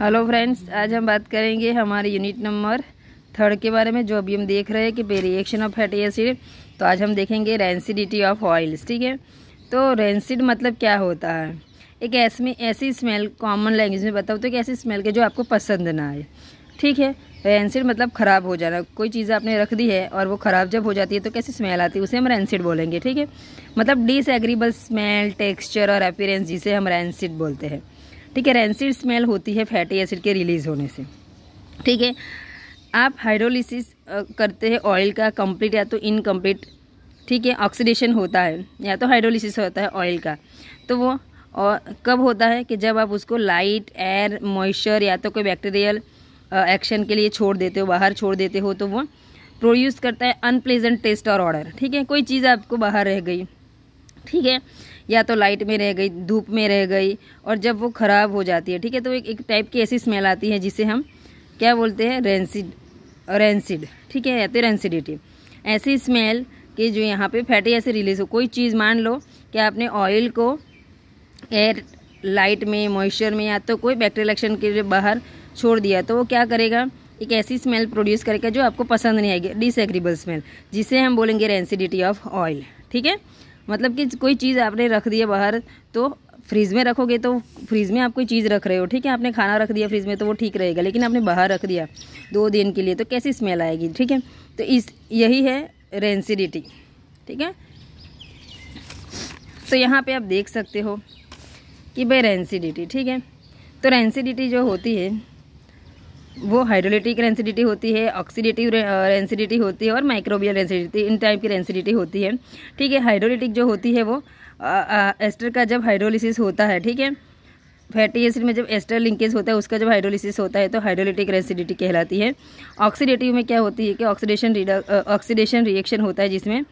hello friends आज हम बात करेंगे हमारे यूनिट नंबर थर्ड के बारे में जो अभी हम देख रहे हैं कि वेरिएशन ऑफ फैटी एसिड तो आज हम देखेंगे रेंसिडिटी ऑफ ऑयल्स ठीक है तो रेंसिड मतलब क्या होता है एक ऐसी ऐसी स्मेल कॉमन लैंग्वेज में बताओ तो एक ऐसी स्मेल के जो आपको पसंद ना आए ठीक है रेंसिड मतलब ख़राब हो जाना कोई चीज़ आपने रख दी है और वो ख़राब जब हो जाती है तो कैसी स्मेल आती है उसे हम रेंसिड बोलेंगे ठीक है मतलब डिसएग्रीबल स्मेल टेक्स्चर और अपीरेंस जिसे हम रेंसिड बोलते हैं ठीक है रेंसिड स्मेल होती है फैटी एसिड के रिलीज़ होने से ठीक है आप हाइड्रोलिसिस करते हैं ऑयल का कंप्लीट या तो इनकम्प्लीट ठीक है ऑक्सीडेशन होता है या तो हाइड्रोलिसिस होता है ऑयल का तो वो और कब होता है कि जब आप उसको लाइट एयर मॉइस्चर या तो कोई बैक्टीरियल एक्शन के लिए छोड़ देते हो बाहर छोड़ देते हो तो वो प्रोड्यूस करता है अनप्लेजेंट टेस्ट और ऑर्डर ठीक है कोई चीज़ आपको बाहर रह गई ठीक है या तो लाइट में रह गई धूप में रह गई और जब वो ख़राब हो जाती है ठीक है तो एक, एक टाइप की ऐसी स्मेल आती है जिसे हम क्या बोलते हैं रेंसिड रेंसिड ठीक है या तो रेंसिडिटी ऐसी स्मेल कि जो यहाँ पे फैटी ऐसे रिलीज हो कोई चीज़ मान लो कि आपने ऑयल को एयर लाइट में मॉइस्चर में या तो कोई बैक्टेरियल एक्शन के बाहर छोड़ दिया तो वो क्या करेगा एक ऐसी स्मेल प्रोड्यूस करेगा जो आपको पसंद नहीं आएगी डिसएग्रीबल स्मेल जिसे हम बोलेंगे रेंसिडिटी ऑफ ऑयल ठीक है मतलब कि कोई चीज़ आपने रख दी है बाहर तो फ्रीज़ में रखोगे तो फ्रीज़ में आप कोई चीज़ रख रहे हो ठीक है आपने खाना रख दिया फ्रीज़ में तो वो ठीक रहेगा लेकिन आपने बाहर रख दिया दो दिन के लिए तो कैसी स्मेल आएगी ठीक है तो इस यही है रेंसिडिटी ठीक है तो यहाँ पे आप देख सकते हो कि भाई रेंसिडिटी ठीक है तो रेंसिडिटी जो होती है वो हाइड्रोलिटिक रेंसिडिटी होती है ऑक्सीडेटिव रेंसिडिटी uh, होती है और माइक्रोबियल रेंसिडिटी इन टाइप की रेंसिडिटी होती है ठीक है हाइड्रोलिटिक जो होती है वो एस्टर uh, uh, का जब हाइड्रोलिसिस होता है ठीक है फैटी एसिड में जब एस्टर लिंकेज होता है उसका जब हाइड्रोलिसिस होता है तो हाइड्रोलिटिक रेसिडिटी कहलाती है ऑक्सीडेटिव में क्या होती है कि ऑक्सीडेशन ऑक्सीडेशन रिएक्शन होता है जिसमें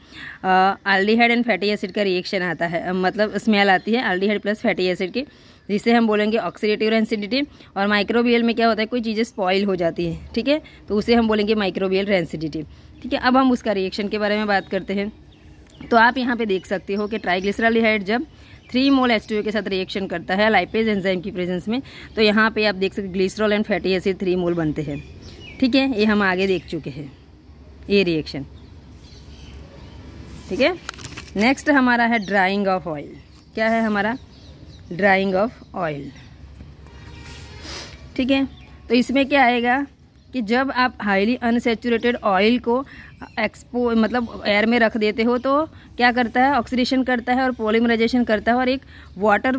आल्डिहाइड एंड फैटी एसिड का रिएक्शन आता है मतलब स्मेल आती है आल्डिहाइड प्लस फैटी एसिड की जिसे हम बोलेंगे ऑक्सीडेटिव रेंसिडिटी और माइक्रोबियल में क्या होता है कोई चीज़ें स्पॉइल हो जाती है ठीक है तो उसे हम बोलेंगे माइक्रोबियल रेंसिडिटी ठीक है अब हम उसका रिएक्शन के बारे में बात करते हैं तो आप यहाँ पे देख सकते हो कि ट्राइग्लिसरालिहाइड जब थ्री मोल एच के साथ रिएक्शन करता है लाइपेज एंजाइम की प्रेजेंस में तो यहाँ पे आप देख सकते glycerol and fatty acid three mole बनते हैं ठीक है ये हम आगे देख चुके हैं ये रिएक्शन ठीक है नेक्स्ट हमारा है ड्राइंग ऑफ ऑयल क्या है हमारा ड्राइंग ऑफ ऑयल ठीक है तो इसमें क्या आएगा कि जब आप हाईली अनसेचुरेटेड ऑयल को एक्सपो मतलब एयर में रख देते हो तो क्या करता है ऑक्सीडेशन करता है और पोलिमराइजेशन करता है और एक water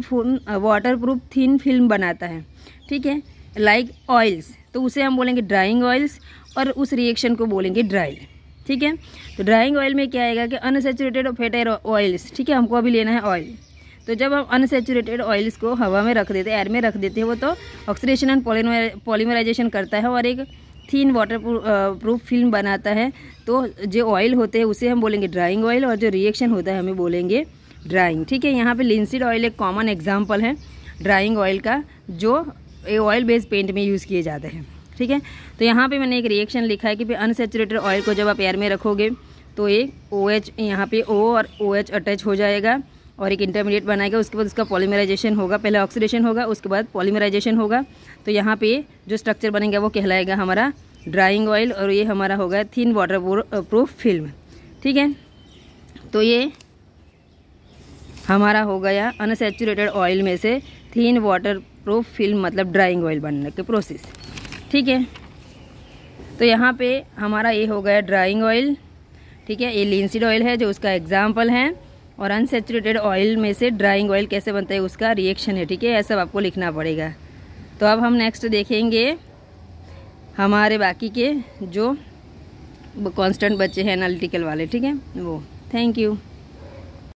waterproof thin film बनाता है ठीक है लाइक ऑयल्स तो उसे हम बोलेंगे ड्राइंग ऑयल्स और उस रिएक्शन को बोलेंगे ड्राइल ठीक है तो ड्राइंग ऑयल में क्या आएगा कि अनसेचुरेटेड फेटर ऑयल्स ठीक है हमको अभी लेना है ऑयल तो जब हम अनसेचुरेटेड ऑयल्स को हवा में रख देते हैं एयर में रख देते हैं वो तो ऑक्सीडेशन एंड पॉलीमराइजेशन करता है और एक थीन वाटर प्रूफ फिल्म बनाता है तो जो ऑयल होते हैं उसे हम बोलेंगे ड्राइंग ऑयल और जो रिएक्शन होता है हमें बोलेंगे ड्राइंग ठीक है यहाँ पे लिंसिड ऑयल एक कॉमन एग्जाम्पल है ड्राइंग ऑयल का जो ऑयल बेस्ड पेंट में यूज़ किए जाते हैं ठीक है तो यहाँ पे मैंने एक रिएक्शन लिखा है कि भाई अनसेचुरेटेड ऑयल को जब आप एयर में रखोगे तो एक ओ OH, एच यहाँ पे ओ और ओ OH एच अटैच हो जाएगा और एक इंटरमीडिएट बनाएगा उसके बाद उसका पॉलीमराइजेशन होगा पहले ऑक्सीडेशन होगा उसके बाद पॉलीमराइजेशन होगा तो यहाँ पे जो स्ट्रक्चर बनेगा वो कहलाएगा हमारा ड्राइंग ऑयल और ये हमारा होगा थिन वाटर प्रूफ फिल्म ठीक है तो ये हमारा हो गया अनसेचुरेटेड ऑयल में से थीन वाटर प्रूफ फिल्म मतलब ड्राइंग ऑयल बनने के प्रोसेस ठीक है तो यहाँ पे हमारा ये हो गया ड्राइंग ऑयल ठीक है ये लिंसिड ऑयल है जो उसका एग्जाम्पल है और अनसेचुरेटेड ऑयल में से ड्राइंग ऑयल कैसे बनता है उसका रिएक्शन है ठीक है यह सब आपको लिखना पड़ेगा तो अब हम नेक्स्ट देखेंगे हमारे बाकी के जो कांस्टेंट बच्चे हैं एनालिटिकल वाले ठीक है वो थैंक यू